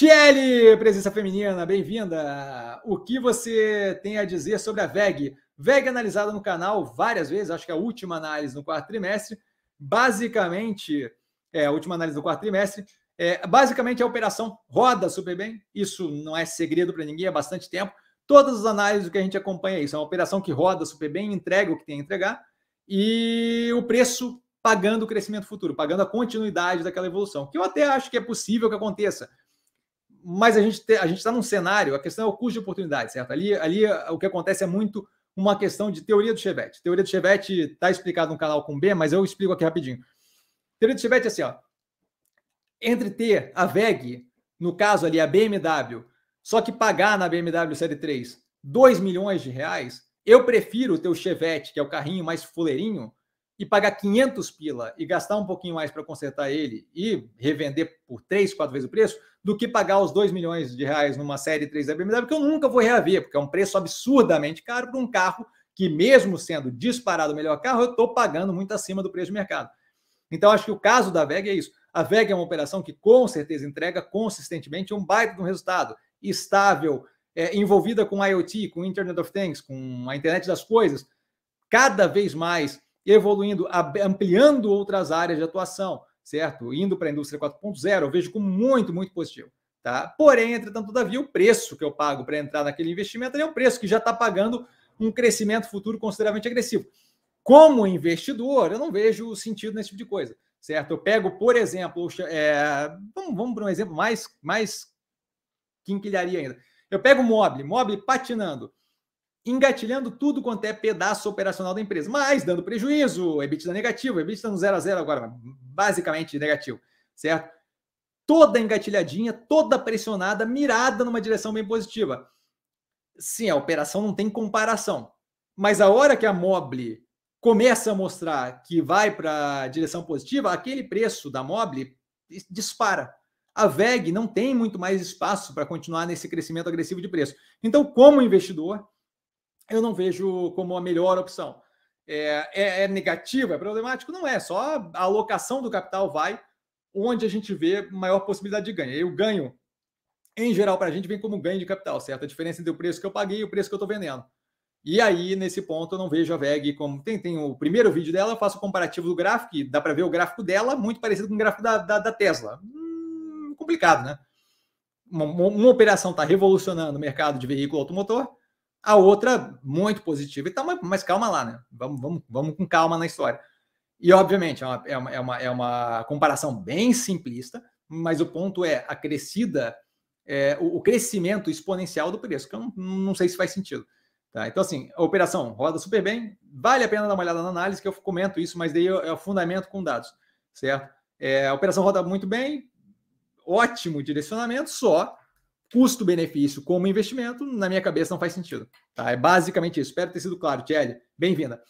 Tiele, presença feminina, bem-vinda. O que você tem a dizer sobre a VEG? VEG é analisada no canal várias vezes, acho que é a última análise no quarto trimestre, basicamente, é a última análise do quarto trimestre, é, basicamente a operação roda super bem, isso não é segredo para ninguém há bastante tempo. Todas as análises que a gente acompanha é isso, é uma operação que roda super bem, entrega o que tem a entregar e o preço pagando o crescimento futuro, pagando a continuidade daquela evolução, que eu até acho que é possível que aconteça mas a gente a gente está num cenário, a questão é o custo de oportunidade, certo? Ali, ali o que acontece é muito uma questão de teoria do Chevette. Teoria do Chevette está explicado no canal com B, mas eu explico aqui rapidinho. Teoria do Chevette é assim, ó. Entre ter a VEG, no caso ali a BMW, só que pagar na BMW Série 3 2 milhões de reais, eu prefiro ter o Chevette, que é o carrinho mais fuleirinho, e pagar 500 pila e gastar um pouquinho mais para consertar ele e revender por três, quatro vezes o preço, do que pagar os 2 milhões de reais numa série 3 da BMW, que eu nunca vou reaver, porque é um preço absurdamente caro para um carro que, mesmo sendo disparado o melhor carro, eu estou pagando muito acima do preço de mercado. Então, acho que o caso da VEG é isso. A VEG é uma operação que, com certeza, entrega consistentemente um baita de um resultado estável, é, envolvida com IoT, com Internet of Things, com a internet das coisas, cada vez mais evoluindo, ampliando outras áreas de atuação, certo? Indo para a indústria 4.0, eu vejo como muito, muito positivo. Tá? Porém, entretanto, todavia, o preço que eu pago para entrar naquele investimento é um preço que já está pagando um crescimento futuro consideravelmente agressivo. Como investidor, eu não vejo sentido nesse tipo de coisa, certo? Eu pego, por exemplo, é, vamos, vamos para um exemplo mais, mais quinquilharia ainda. Eu pego o mobile, mobile patinando engatilhando tudo quanto é pedaço operacional da empresa, mas dando prejuízo, EBITDA negativo, EBITDA no 0 a 0 agora, basicamente negativo, certo? Toda engatilhadinha, toda pressionada, mirada numa direção bem positiva. Sim, a operação não tem comparação, mas a hora que a Mobile começa a mostrar que vai para a direção positiva, aquele preço da Mobile dispara. A VEG não tem muito mais espaço para continuar nesse crescimento agressivo de preço. Então, como investidor, eu não vejo como a melhor opção. É, é, é negativo, é problemático? Não é, só a alocação do capital vai onde a gente vê maior possibilidade de ganho. E o ganho, em geral, para a gente vem como ganho de capital, certo? A diferença entre o preço que eu paguei e o preço que eu estou vendendo. E aí, nesse ponto, eu não vejo a VEG como. Tem, tem o primeiro vídeo dela, eu faço o comparativo do gráfico, e dá para ver o gráfico dela muito parecido com o gráfico da, da, da Tesla. Hum, complicado, né? Uma, uma operação está revolucionando o mercado de veículo automotor, a outra muito positiva e tal, mas, mas calma lá, né? Vamos, vamos, vamos com calma na história. E, obviamente, é uma, é, uma, é, uma, é uma comparação bem simplista, mas o ponto é a crescida, é, o, o, crescimento exponencial do preço, que eu não, não sei se faz sentido. Tá? Então, assim, a operação roda super bem, vale a pena dar uma olhada na análise, que eu comento isso, mas daí é o fundamento com dados, certo? É, a operação roda muito bem, ótimo direcionamento, só custo-benefício como investimento, na minha cabeça não faz sentido. Tá? É basicamente isso. Espero ter sido claro, Tiele. Bem-vinda.